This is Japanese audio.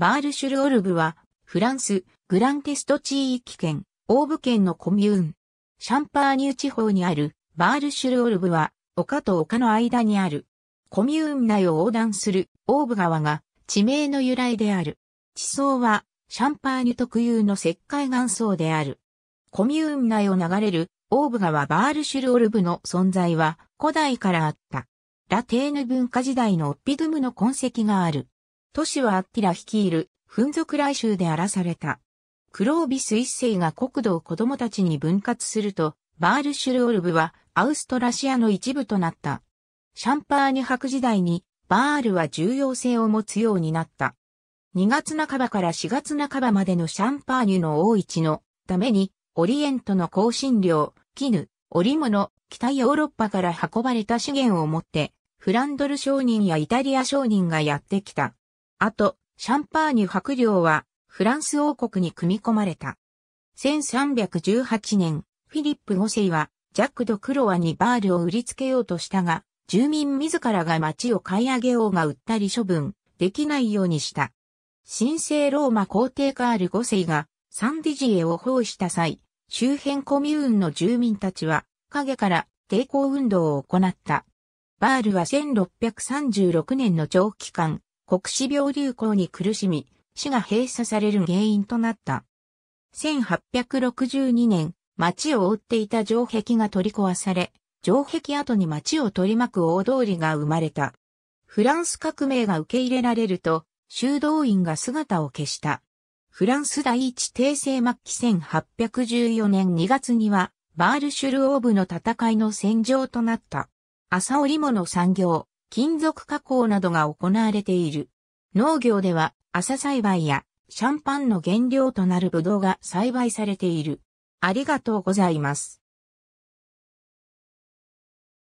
バールシュルオルブは、フランス、グランテスト地域圏、オーブ県のコミューン。シャンパーニュ地方にある、バールシュルオルブは、丘と丘の間にある。コミューン内を横断する、オーブ川が、地名の由来である。地層は、シャンパーニュ特有の石灰岩層である。コミューン内を流れる、オーブ川バールシュルオルブの存在は、古代からあった。ラテーヌ文化時代のオッピドゥムの痕跡がある。都市はアッティラ率いる、フン族来州で荒らされた。クロービス一世が国土を子供たちに分割すると、バールシュルオルブはアウストラシアの一部となった。シャンパーニュ博時代に、バールは重要性を持つようになった。2月半ばから4月半ばまでのシャンパーニュの大市のために、オリエントの香辛料、絹、織物、北ヨーロッパから運ばれた資源を持って、フランドル商人やイタリア商人がやってきた。あと、シャンパーニュ伯領は、フランス王国に組み込まれた。1318年、フィリップ5世は、ジャック・ド・クロワにバールを売りつけようとしたが、住民自らが町を買い上げようが売ったり処分、できないようにした。神聖ローマ皇帝カール5世が、サンディジエを包囲した際、周辺コミューンの住民たちは、影から抵抗運動を行った。バールは1636年の長期間、国死病流行に苦しみ、市が閉鎖される原因となった。1862年、町を覆っていた城壁が取り壊され、城壁跡に町を取り巻く大通りが生まれた。フランス革命が受け入れられると、修道院が姿を消した。フランス第一帝政末期1814年2月には、バールシュルオーブの戦いの戦場となった。朝織物産業、金属加工などが行われている。農業では朝栽培やシャンパンの原料となるブドウが栽培されている。ありがとうございます。